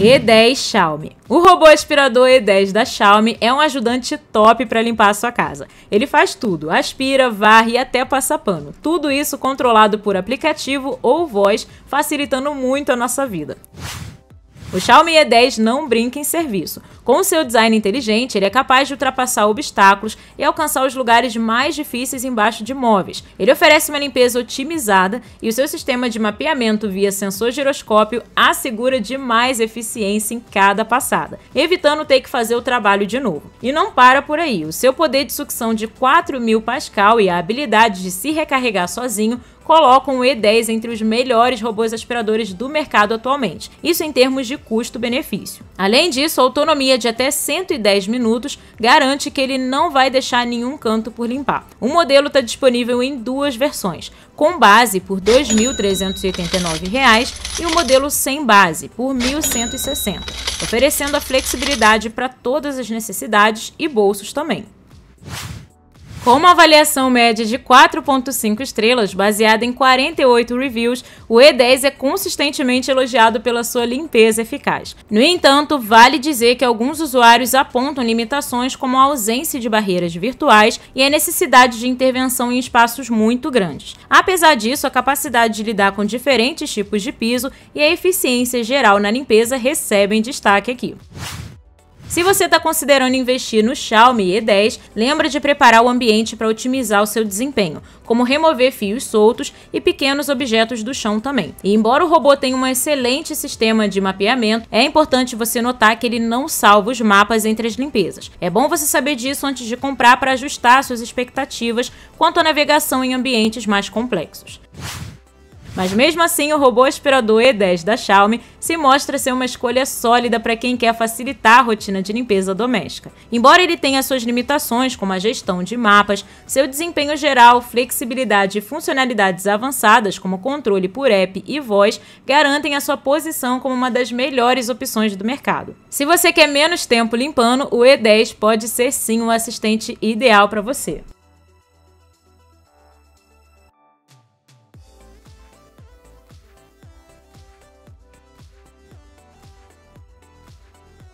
E10 Xiaomi. O robô aspirador E10 da Xiaomi é um ajudante top para limpar a sua casa. Ele faz tudo, aspira, varre e até passa pano. Tudo isso controlado por aplicativo ou voz, facilitando muito a nossa vida. O Xiaomi E10 não brinca em serviço. Com seu design inteligente, ele é capaz de ultrapassar obstáculos e alcançar os lugares mais difíceis embaixo de móveis. Ele oferece uma limpeza otimizada e o seu sistema de mapeamento via sensor giroscópio assegura demais eficiência em cada passada, evitando ter que fazer o trabalho de novo. E não para por aí, o seu poder de sucção de 4.000 pascal e a habilidade de se recarregar sozinho colocam o E10 entre os melhores robôs aspiradores do mercado atualmente, isso em termos de custo-benefício. Além disso, a autonomia de até 110 minutos garante que ele não vai deixar nenhum canto por limpar. O modelo está disponível em duas versões, com base por R$ 2.389 e o modelo sem base por R$ 1.160, oferecendo a flexibilidade para todas as necessidades e bolsos também. Com uma avaliação média de 4,5 estrelas, baseada em 48 reviews, o E10 é consistentemente elogiado pela sua limpeza eficaz. No entanto, vale dizer que alguns usuários apontam limitações como a ausência de barreiras virtuais e a necessidade de intervenção em espaços muito grandes. Apesar disso, a capacidade de lidar com diferentes tipos de piso e a eficiência geral na limpeza recebem destaque aqui. Se você está considerando investir no Xiaomi E10, lembra de preparar o ambiente para otimizar o seu desempenho, como remover fios soltos e pequenos objetos do chão também. E embora o robô tenha um excelente sistema de mapeamento, é importante você notar que ele não salva os mapas entre as limpezas. É bom você saber disso antes de comprar para ajustar suas expectativas quanto à navegação em ambientes mais complexos. Mas mesmo assim, o robô aspirador E10 da Xiaomi se mostra ser uma escolha sólida para quem quer facilitar a rotina de limpeza doméstica. Embora ele tenha suas limitações, como a gestão de mapas, seu desempenho geral, flexibilidade e funcionalidades avançadas, como controle por app e voz, garantem a sua posição como uma das melhores opções do mercado. Se você quer menos tempo limpando, o E10 pode ser sim o assistente ideal para você.